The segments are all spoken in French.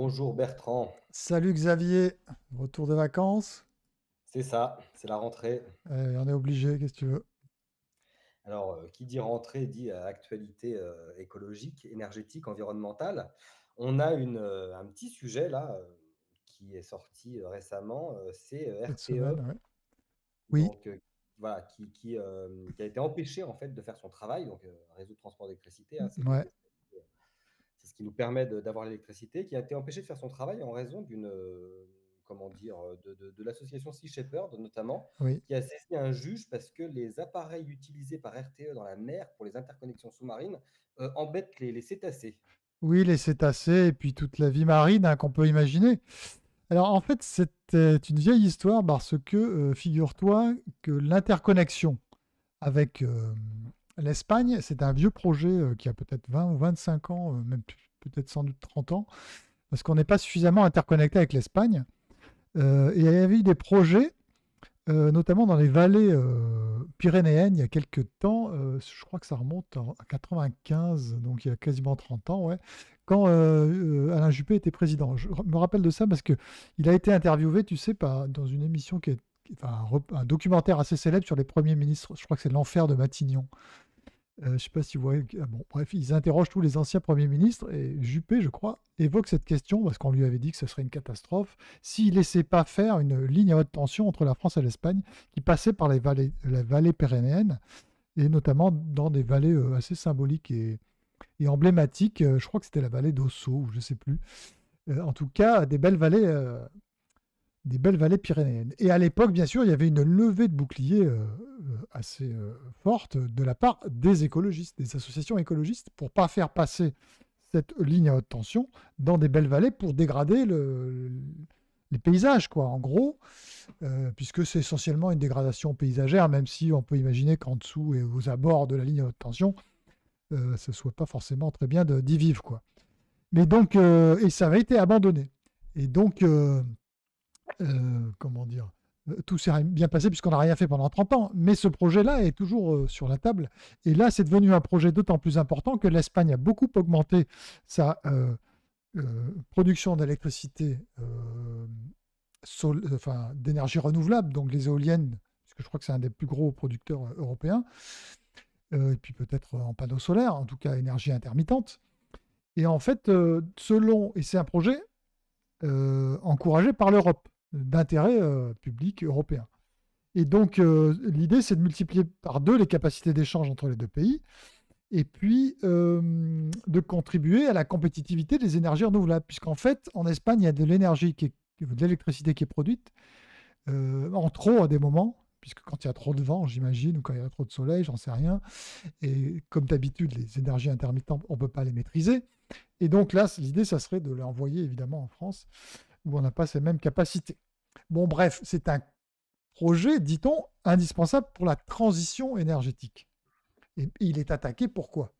Bonjour Bertrand. Salut Xavier, retour de vacances. C'est ça, c'est la rentrée. Eh, on est obligé, qu'est-ce que tu veux Alors, euh, qui dit rentrée dit euh, actualité euh, écologique, énergétique, environnementale. On a une, un petit sujet là qui est sorti récemment, c'est RTE. E. Oui. qui, a été empêché en fait de faire son travail, donc réseau de transport d'électricité. Hein, qui nous permet d'avoir l'électricité, qui a été empêché de faire son travail en raison d'une euh, comment dire, euh, de, l'association Sea Shepherd notamment, qui a saisi un juge parce que les appareils utilisés par RTE dans la mer pour les interconnexions sous-marines euh, embêtent les, cétacés. Oui, les cétacés et puis toute la vie marine hein, qu'on peut imaginer. Alors en fait, c'est une vieille histoire parce que figure-toi que l'interconnexion avec l'Espagne, c'est un vieux projet qui a peut-être 20 ou 25 ans, même plus peut-être sans doute 30 ans, parce qu'on n'est pas suffisamment interconnecté avec l'Espagne. Euh, et il y avait eu des projets, euh, notamment dans les vallées euh, pyrénéennes, il y a quelques temps, je crois que ça remonte à 95, donc il y a quasiment 30 ans, ouais, quand Alain Juppé était président. Je me rappelle de ça parce qu'il a été interviewé, tu sais, dans une émission qui est un, documentaire assez célèbre sur les premiers ministres, je crois que c'est L'enfer de Matignon. Euh, je ne sais pas si vous voyez. Ah bref, ils interrogent tous les anciens premiers ministres et Juppé, je crois, évoque cette question parce qu'on lui avait dit que ce serait une catastrophe s'il ne laissait pas faire une ligne à haute tension entre la France et l'Espagne qui passait par les vallées, la vallée pyrénéenne et notamment dans des vallées euh, assez symboliques et, et emblématiques. Euh, je crois que c'était la vallée d'Ossau, je ne sais plus. En tout cas, des belles vallées des belles vallées pyrénéennes. Et à l'époque, bien sûr, il y avait une levée de boucliers euh, euh, assez euh, forte de la part des écologistes, des associations écologistes, pour pas faire passer cette ligne à haute tension dans des belles vallées pour dégrader le, les paysages, quoi, en gros, puisque c'est essentiellement une dégradation paysagère, même si on peut imaginer qu'en dessous et aux abords de la ligne à haute tension, ce soit pas forcément très bien d'y vivre, quoi. Mais donc, et ça avait été abandonné. Et donc, euh, comment dire, euh, tout s'est bien passé puisqu'on n'a rien fait pendant 30 ans. Mais ce projet-là est toujours euh, sur la table. Et là, c'est devenu un projet d'autant plus important que l'Espagne a beaucoup augmenté sa production d'électricité, enfin, d'énergie renouvelable, donc les éoliennes, puisque je crois que c'est un des plus gros producteurs européens. et puis peut-être en panneaux solaires, en tout cas énergie intermittente. Et en fait, selon, et c'est un projet encouragé par l'Europe d'intérêt euh, public européen. Et donc, euh, l'idée, c'est de multiplier par deux les capacités d'échange entre les deux pays et puis euh, de contribuer à la compétitivité des énergies renouvelables. Puisqu'en fait, en Espagne, il y a de l'énergie, qui de l'électricité qui est produite en trop à des moments, puisque quand il y a trop de vent, j'imagine, ou quand il y a trop de soleil, j'en sais rien. Et comme d'habitude, les énergies intermittentes, on ne peut pas les maîtriser. Et donc là, l'idée, ça serait de l'envoyer évidemment en France on n'a pas ces mêmes capacités. Bon, bref, c'est un projet, dit-on, indispensable pour la transition énergétique. Et il est attaqué pourquoi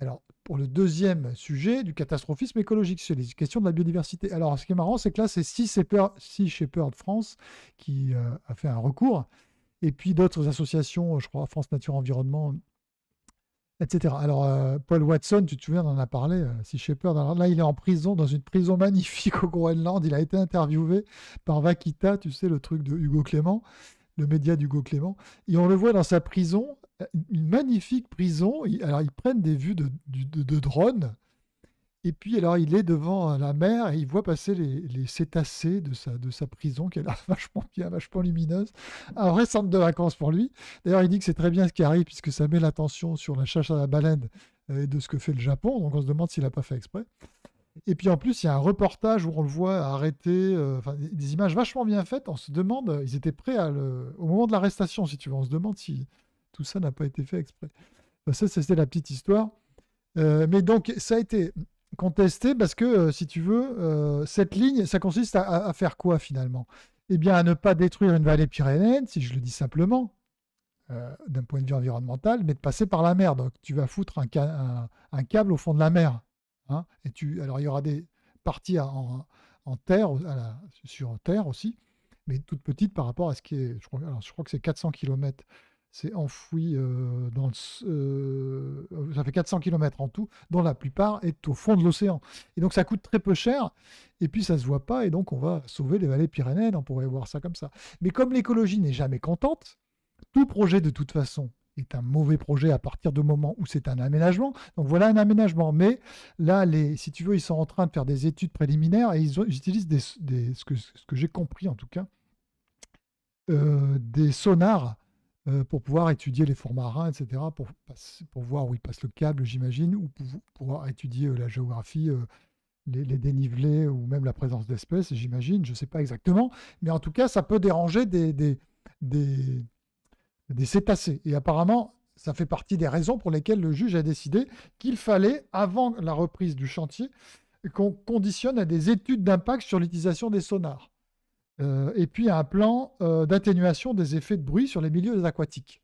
Alors, pour le deuxième sujet du catastrophisme écologique, c'est les questions de la biodiversité. Alors, ce qui est marrant, c'est que là, c'est Sea Shepherd, de France qui euh, a fait un recours, et puis d'autres associations, je crois, France Nature Environnement, etc. Alors, euh, Paul Watson, tu te souviens, on en a parlé, euh, si Shepard. Alors là, il est en prison, dans une prison magnifique au Groenland. Il a été interviewé par Vaquita, tu sais, le truc de Hugo Clément, le média d'Hugo Clément. Et on le voit dans sa prison, euh, une magnifique prison. alors, ils prennent des vues de, drones, et puis, alors, il est devant euh, la mer et il voit passer les, cétacés de sa, de sa prison, qui est vachement bien, vachement lumineuse. Un vrai centre de vacances pour lui. D'ailleurs, il dit que c'est très bien ce qui arrive, puisque ça met l'attention sur la chasse à la baleine euh, et de ce que fait le Japon. Donc, on se demande s'il n'a pas fait exprès. Et puis en plus, il y a un reportage où on le voit arrêter, euh, des images vachement bien faites. On se demande, ils étaient prêts à le, au moment de l'arrestation, si tu veux. On se demande si tout ça n'a pas été fait exprès. Bah, ça, c'était la petite histoire. mais donc, ça a été Contester parce que, euh, si tu veux, euh, cette ligne, ça consiste à, faire quoi finalement Eh bien, à ne pas détruire une vallée pyrénéenne, si je le dis simplement, euh, d'un point de vue environnemental, mais de passer par la mer. Donc, tu vas foutre un, câble au fond de la mer. Hein, et tu, alors, il y aura des parties en, terre, sur terre aussi, mais toutes petites par rapport à ce qui est. Je, alors, je crois que c'est 400 km c'est enfoui euh, dans le, euh, ça fait 400 km en tout, dont la plupart est au fond de l'océan. Et donc ça coûte très peu cher, et puis ça ne se voit pas, et donc on va sauver les vallées pyrénéennes, on pourrait voir ça comme ça. Mais comme l'écologie n'est jamais contente, tout projet de toute façon est un mauvais projet à partir du moment où c'est un aménagement. Donc voilà un aménagement. Mais là, les, si tu veux, ils sont en train de faire des études préliminaires et ils, utilisent des, ce que, j'ai compris en tout cas, euh, des sonars euh, pour pouvoir étudier les fours marins, etc., pour, pour voir où il passe le câble, j'imagine, ou pour pouvoir étudier euh, la géographie, euh, les, dénivelés, ou même la présence d'espèces, j'imagine, je ne sais pas exactement, mais en tout cas, ça peut déranger des, des, des, des, cétacés. Et apparemment, ça fait partie des raisons pour lesquelles le juge a décidé qu'il fallait, avant la reprise du chantier, qu'on conditionne à des études d'impact sur l'utilisation des sonars. Euh, et puis un plan euh, d'atténuation des effets de bruit sur les milieux aquatiques.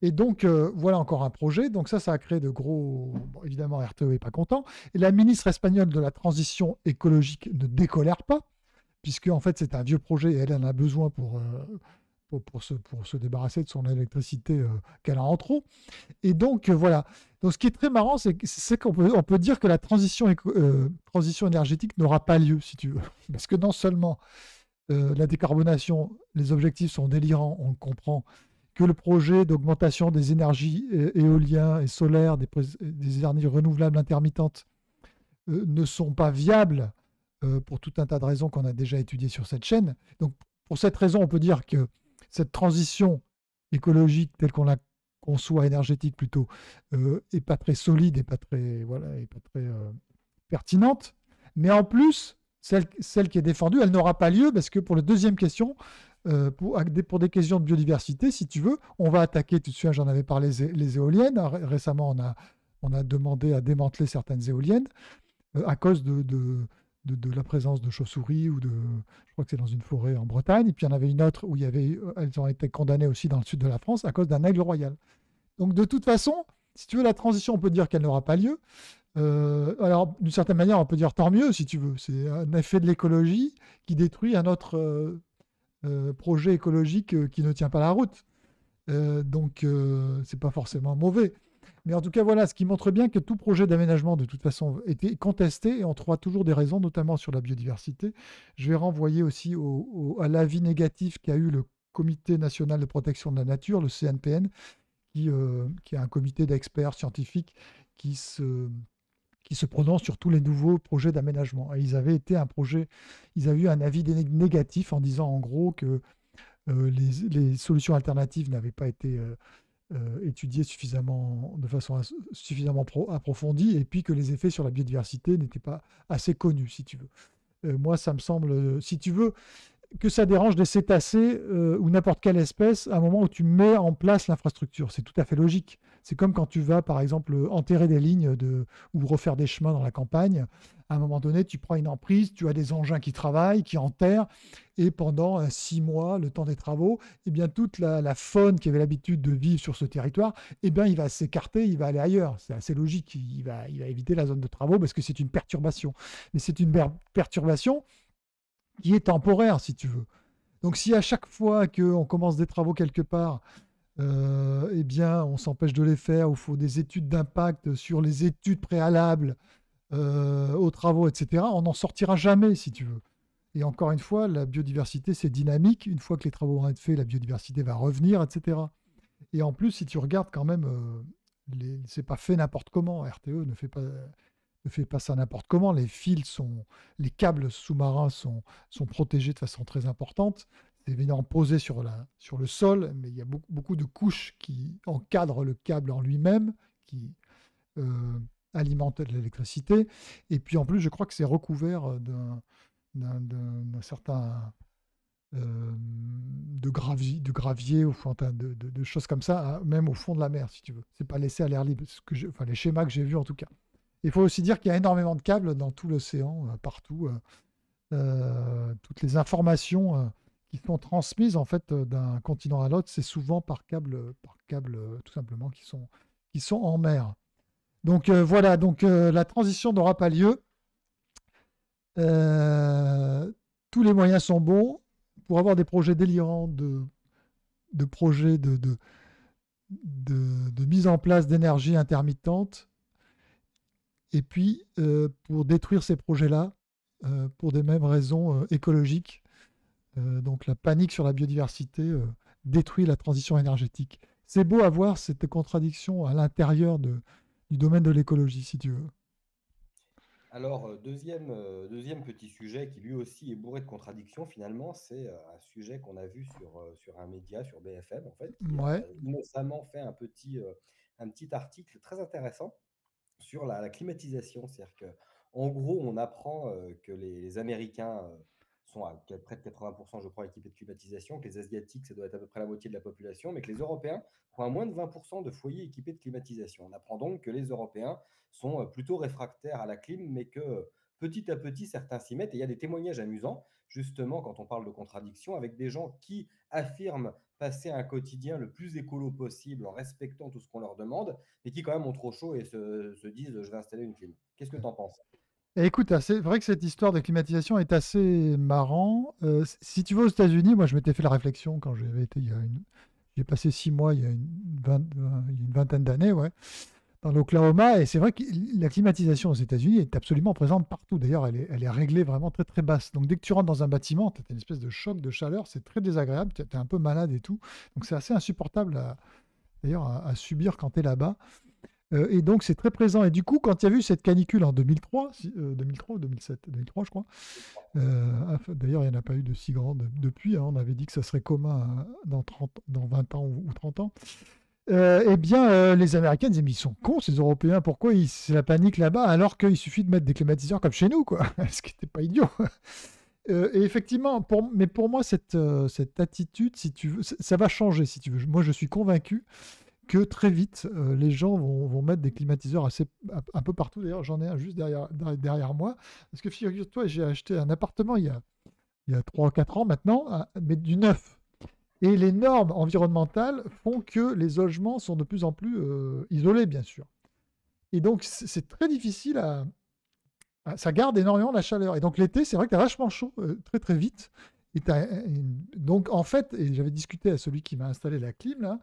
Et donc, euh, voilà encore un projet. Donc ça, ça a créé de gros... évidemment, RTE n'est pas content. Et la ministre espagnole de la transition écologique ne décolère pas, puisque en fait, c'est un vieux projet et elle en a besoin pour, pour, se, pour se, débarrasser de son électricité qu'elle a en trop. Et donc, voilà. Donc ce qui est très marrant, c'est qu'on peut, on peut dire que la transition, transition énergétique n'aura pas lieu, si tu veux. Parce que non seulement... Euh, la décarbonation, les objectifs sont délirants, on comprend, que le projet d'augmentation des énergies éoliennes et solaires, des, énergies renouvelables intermittentes, euh, ne sont pas viables euh, pour tout un tas de raisons qu'on a déjà étudiées sur cette chaîne. Donc, pour cette raison, on peut dire que cette transition écologique telle qu'on la conçoit, énergétique plutôt, n'est pas très solide et pas très, voilà, et pas très pertinente. Mais en plus, celle, qui est défendue, elle n'aura pas lieu parce que pour la deuxième question, euh, pour, des questions de biodiversité, si tu veux, on va attaquer, tout de suite. Hein, j'en avais parlé, les éoliennes. Récemment, on a, on a demandé à démanteler certaines éoliennes euh, à cause de, la présence de chauves-souris ou de. Je crois que c'est dans une forêt en Bretagne. Et puis, il y en avait une autre où il y avait, euh, elles ont été condamnées aussi dans le sud de la France à cause d'un aigle royal. Donc, de toute façon, si tu veux, la transition, on peut dire qu'elle n'aura pas lieu. Euh, alors, d'une certaine manière, on peut dire tant mieux, si tu veux. C'est un effet de l'écologie qui détruit un autre euh, euh, projet écologique qui ne tient pas la route. donc, c'est pas forcément mauvais. Mais en tout cas, voilà, ce qui montre bien que tout projet d'aménagement, de toute façon, était contesté et on trouvera toujours des raisons, notamment sur la biodiversité. Je vais renvoyer aussi à l'avis négatif qu'a eu le Comité national de protection de la nature, le CNPN, qui, qui est un comité d'experts scientifiques qui se qui se prononce sur tous les nouveaux projets d'aménagement. Et ils avaient été un projet, ils avaient eu un avis négatif en disant en gros que euh, les, solutions alternatives n'avaient pas été euh, euh, étudiées suffisamment, de façon suffisamment approfondie, et puis que les effets sur la biodiversité n'étaient pas assez connus, si tu veux. moi, ça me semble, si tu veux, que ça dérange des cétacés euh, ou n'importe quelle espèce à un moment où tu mets en place l'infrastructure. C'est tout à fait logique. C'est comme quand tu vas, par exemple, enterrer des lignes ou refaire des chemins dans la campagne. À un moment donné, tu prends une emprise, tu as des engins qui travaillent, qui enterrent, et pendant euh, six mois, le temps des travaux, eh bien, toute la, faune qui avait l'habitude de vivre sur ce territoire, eh bien, il va s'écarter, il va aller ailleurs. C'est assez logique. Il va, il va éviter la zone de travaux parce que c'est une perturbation. Mais c'est une perturbation qui est temporaire, si tu veux. Donc si à chaque fois qu'on commence des travaux quelque part, euh, eh bien, on s'empêche de les faire, ou faut des études d'impact sur les études préalables euh, aux travaux, etc., on n'en sortira jamais, si tu veux. Et encore une fois, la biodiversité, c'est dynamique. Une fois que les travaux vont être faits, la biodiversité va revenir, etc. Et en plus, si tu regardes quand même, ce euh, n'est c'est pas fait n'importe comment. RTE ne fait pas ne fait pas ça n'importe comment. Les fils sont, les câbles sous-marins sont, sont protégés de façon très importante. C'est évidemment posé sur, la, sur le sol, mais il y a beaucoup, beaucoup de couches qui encadrent le câble en lui-même, qui euh, alimentent l'électricité. Et puis en plus, je crois que c'est recouvert d'un, d'un, certain euh, de, gravier, de gravier ou de, choses comme ça, hein, même au fond de la mer, si tu veux. C'est pas laissé à l'air libre, ce que enfin, les schémas que j'ai vus en tout cas. Il faut aussi dire qu'il y a énormément de câbles dans tout l'océan, euh, partout. Euh, euh, toutes les informations qui sont transmises en fait d'un continent à l'autre, c'est souvent par câble, par câble tout simplement qui sont, qui sont en mer. Donc voilà, donc la transition n'aura pas lieu. tous les moyens sont bons pour avoir des projets délirants de, projets de, de mise en place d'énergie intermittente. Et puis, euh, pour détruire ces projets-là, euh, pour des mêmes raisons euh, écologiques, donc la panique sur la biodiversité détruit la transition énergétique. C'est beau à voir cette contradiction à l'intérieur du domaine de l'écologie, si tu veux. Alors, deuxième, deuxième petit sujet qui lui aussi est bourré de contradictions, finalement, c'est un sujet qu'on a vu sur, sur un média, sur BFM, en fait, qui ouais. a récemment fait un petit, un petit article très intéressant sur la, climatisation. C'est-à-dire gros, on apprend que les, Américains sont à près de 80%, je crois, équipés de climatisation, que les Asiatiques, ça doit être à peu près la moitié de la population, mais que les Européens ont à moins de 20% de foyers équipés de climatisation. On apprend donc que les Européens sont plutôt réfractaires à la clim, mais que petit à petit, certains s'y mettent. Et il y a des témoignages amusants justement, quand on parle de contradiction, avec des gens qui affirment passer un quotidien le plus écolo possible en respectant tout ce qu'on leur demande, mais qui quand même ont trop chaud et se, disent je vais installer une clim. Qu'est-ce que tu en penses eh, Écoute, c'est vrai que cette histoire de climatisation est assez marrant. Euh, si tu vas aux États-Unis, moi je m'étais fait la réflexion quand j'avais été il une... J'ai passé six mois il y a une, euh, une vingtaine d'années, ouais dans l'Oklahoma. Et c'est vrai que la climatisation aux États-Unis est absolument présente partout. D'ailleurs, elle est, réglée vraiment très très basse. Donc dès que tu rentres dans un bâtiment, tu as une espèce de choc de chaleur, c'est très désagréable, tu es un peu malade et tout. Donc c'est assez insupportable d'ailleurs à, subir quand tu es là-bas. Euh, et donc c'est très présent. Et du coup, quand il y a eu cette canicule en 2003, 2003 euh, ou 2007, 2003 je crois, euh, d'ailleurs il n'y en a pas eu de si grande depuis, hein. on avait dit que ça serait commun hein, dans 20 ans ou 30 ans. Euh, eh bien, euh, les Américains ils sont cons, ces Européens, pourquoi ils, se la panique là-bas, alors qu'il suffit de mettre des climatiseurs comme chez nous, quoi. Ce qui n'était pas idiot. Euh, et effectivement, pour, mais pour moi, cette, attitude, si tu veux, ça va changer, si tu veux. Moi, je suis convaincu que très vite, les gens vont, mettre des climatiseurs assez, un, peu partout. D'ailleurs, j'en ai un juste derrière, moi. Parce que figure-toi, j'ai acheté un appartement il y il y a 3 ou 4 ans maintenant, mais du neuf et les normes environnementales font que les logements sont de plus en plus euh, isolés, bien sûr. Et donc, c'est très difficile à, Ça garde énormément la chaleur. Et donc, l'été, c'est vrai que tu vachement chaud euh, très, très vite. Et euh, donc, en fait, et j'avais discuté à celui qui m'a installé la clim, là,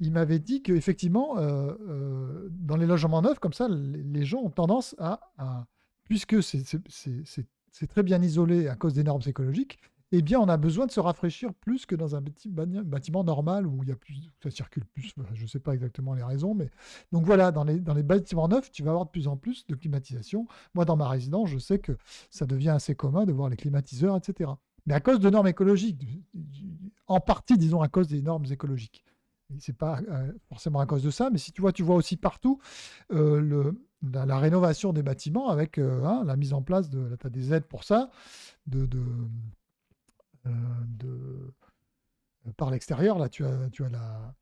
il m'avait dit qu'effectivement, effectivement, dans les logements neufs, comme ça, les, gens ont tendance à. à puisque c'est très bien isolé à cause des normes écologiques, eh bien, on a besoin de se rafraîchir plus que dans un petit bâtiment normal où il y plus, ça circule plus. Je ne sais pas exactement les raisons, mais donc voilà, dans les, dans les bâtiments neufs, tu vas avoir de plus en plus de climatisation. Moi, dans ma résidence, je sais que ça devient assez commun de voir les climatiseurs, etc. Mais à cause de normes écologiques, en partie, disons, à cause des normes écologiques. Ce n'est pas euh, forcément à cause de ça, mais si tu vois, tu vois aussi partout euh, la, rénovation des bâtiments avec euh, hein, la mise en place de, tu as des aides pour ça, de euh, de, euh, par l'extérieur. Là, tu as, tu as la,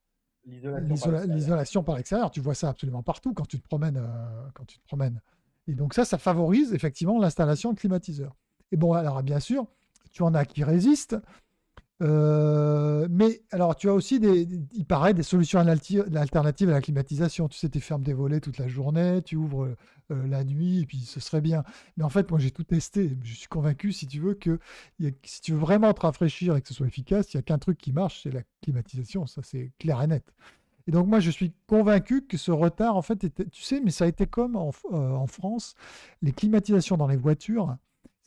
l'isolation par l'extérieur. Tu vois ça absolument partout quand tu te promènes. Euh, quand tu te promènes. Et donc ça, ça favorise effectivement l'installation de climatiseurs. Et bon, alors bien sûr, tu en as qui résistent, euh, mais alors, tu as aussi, des, il paraît, des solutions alternatives à la climatisation. Tu sais, tu fermes des volets toute la journée, tu ouvres euh, la nuit, et puis ce serait bien. Mais en fait, moi, j'ai tout testé. Je suis convaincu, si tu veux, que si tu veux vraiment te rafraîchir et que ce soit efficace, il n'y a qu'un truc qui marche, c'est la climatisation. Ça, c'est clair et net. Et donc moi, je suis convaincu que ce retard, en fait, tu sais, mais ça a été comme en euh, France, les climatisations dans les voitures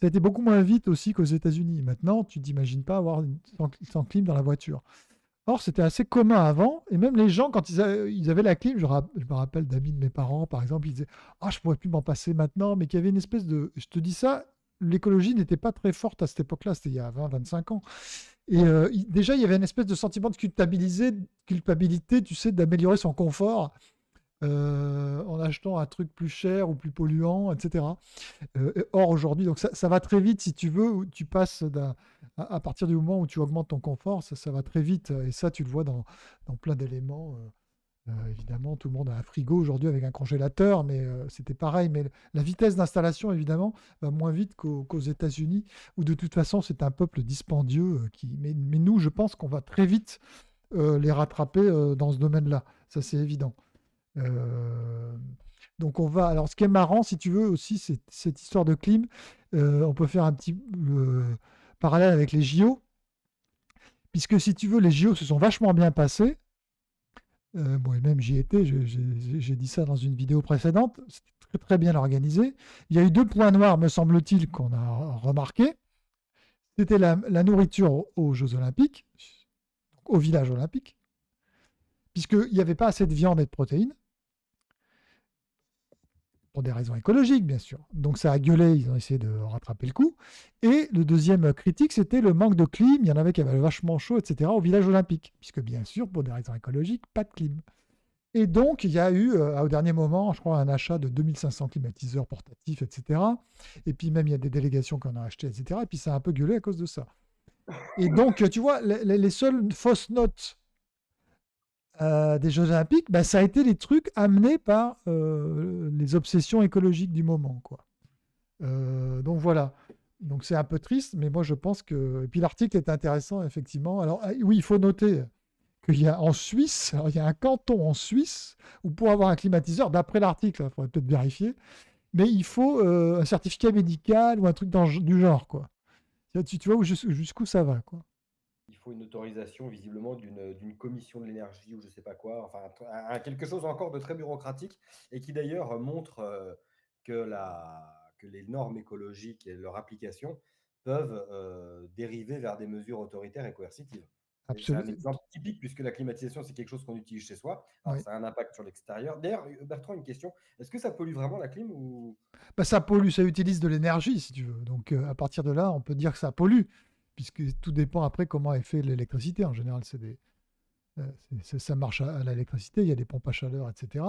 ça a été beaucoup moins vite aussi qu'aux États-Unis. Maintenant, tu t'imagines pas avoir sans clim dans la voiture. Or, c'était assez commun avant, et même les gens, quand ils, avaient la clim, je, me rappelle d'amis de mes parents, par exemple, ils disaient Ah, je pourrais plus m'en passer maintenant, mais qu'il y avait une espèce de. Je te dis ça, l'écologie n'était pas très forte à cette époque-là, c'était il y a 20, 25 ans. Et euh, déjà, il y avait une espèce de sentiment de culpabilité tu sais, d'améliorer son confort euh, en achetant un truc plus cher ou plus polluant, etc. Euh, or, aujourd'hui, donc ça, va très vite si tu veux, tu passes à, partir du moment où tu augmentes ton confort, ça, va très vite. Et ça, tu le vois dans, dans plein d'éléments. Euh, évidemment, tout le monde a un frigo aujourd'hui avec un congélateur, mais c'était pareil. Mais la vitesse d'installation, évidemment, va moins vite qu'aux, États-Unis, où de toute façon, c'est un peuple dispendieux. qui... mais, nous, je pense qu'on va très vite les rattraper dans ce domaine-là. Ça, c'est évident. Euh, donc on va. Alors ce qui est marrant, si tu veux aussi, c'est cette histoire de clim. Euh, on peut faire un petit euh, parallèle avec les JO, puisque si tu veux, les JO se sont vachement bien passés. Moi, même j'y étais. J'ai dit ça dans une vidéo précédente. C'était très très bien organisé. Il y a eu deux points noirs, me semble-t-il, qu'on a remarqué. C'était la, la nourriture aux Jeux Olympiques, au village olympique, puisqu'il n'y avait pas assez de viande et de protéines pour des raisons écologiques, bien sûr. Donc ça a gueulé, ils ont essayé de rattraper le coup. Et le deuxième critique, c'était le manque de clim. Il y en avait qui avaient vachement chaud, etc., au village olympique, puisque bien sûr, pour des raisons écologiques, pas de clim. Et donc, il y a eu, euh, au dernier moment, je crois, un achat de 2500 climatiseurs portatifs, etc. Et puis même, il y a des délégations qui en ont acheté, etc. Et puis ça a un peu gueulé à cause de ça. Et donc, tu vois, les, les seules fausses notes euh, des Jeux Olympiques, bah, ça a été les trucs amenés par euh, les obsessions écologiques du moment. Quoi. Euh, donc voilà. Donc c'est un peu triste, mais moi je pense que. Et puis l'article est intéressant, effectivement. Alors ah, oui, il faut noter qu'il y a en Suisse, il y a un canton en Suisse où pour avoir un climatiseur, d'après l'article, il hein, faudrait peut-être vérifier, mais il faut un certificat médical ou un truc du genre. Quoi. Tu vois jusqu'où ça va. Quoi une autorisation visiblement d'une commission de l'énergie ou je sais pas quoi, enfin quelque chose encore de très bureaucratique et qui d'ailleurs euh, montre euh, que, la, que les normes écologiques et leur application peuvent euh, dériver vers des mesures autoritaires et coercitives. C'est un exemple typique puisque la climatisation, c'est quelque chose qu'on utilise chez soi. Ça a un impact sur l'extérieur. D'ailleurs, Bertrand, une question. Est-ce que ça pollue vraiment la clim ou... Bah, ça pollue, ça utilise de l'énergie, si tu veux. Donc, à partir de là, on peut dire que ça pollue puisque tout dépend après comment est fait l'électricité. En général, c'est euh, ça marche à, l'électricité, il y a des pompes à chaleur, etc.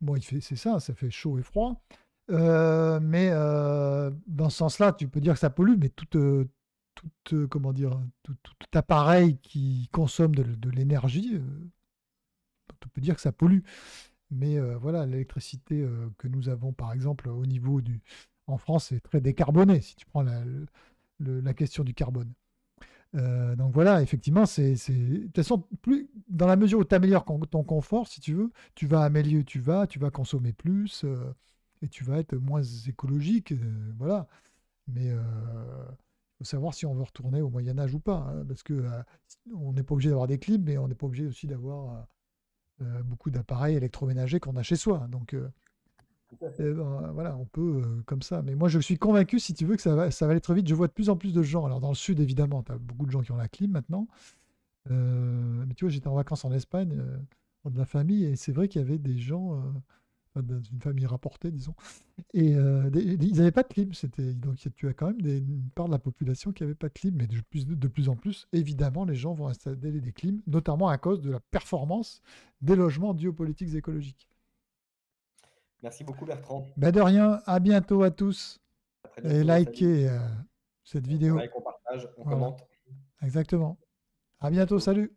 Bon, il fait, c'est ça, ça fait chaud et froid. Euh, mais euh, dans ce sens-là, tu peux dire que ça pollue, mais tout, tout comment dire, tout, appareil qui consomme de, l'énergie, tu peux dire que ça pollue. Mais voilà, l'électricité que nous avons, par exemple, au niveau du, en France, est très décarboné, Si tu prends la, la question du carbone. Euh, donc voilà, effectivement, c'est. De toute façon, plus, dans la mesure où tu améliores ton confort, si tu veux, tu vas améliorer, tu vas, tu vas consommer plus euh, et tu vas être moins écologique. Euh, voilà. Mais il faut savoir si on veut retourner au Moyen-Âge ou pas. Hein, parce que on n'est pas obligé d'avoir des clips, mais on n'est pas obligé aussi d'avoir beaucoup d'appareils électroménagers qu'on a chez soi. Hein, donc eh ben, euh, voilà, on peut euh, comme ça. Mais moi, je suis convaincu, si tu veux, que ça va, ça aller très vite. Je vois de plus en plus de gens. Alors, dans le sud, évidemment, tu as beaucoup de gens qui ont la clim maintenant. Euh, mais tu vois, j'étais en vacances en Espagne, dans de la famille, et c'est vrai qu'il y avait des gens, dans une famille rapportée, disons, et ils n'avaient pas de clim. C'était, donc, tu as quand même une part de la population qui n'avait pas de clim. Mais de plus, de plus en plus, évidemment, les gens vont installer des clims, notamment à cause de la performance des logements dus écologiques. Merci beaucoup Bertrand. Bah, de rien, à bientôt à tous. et likez euh, cette vidéo. like, partage, on commente. Exactement. À bientôt, salut.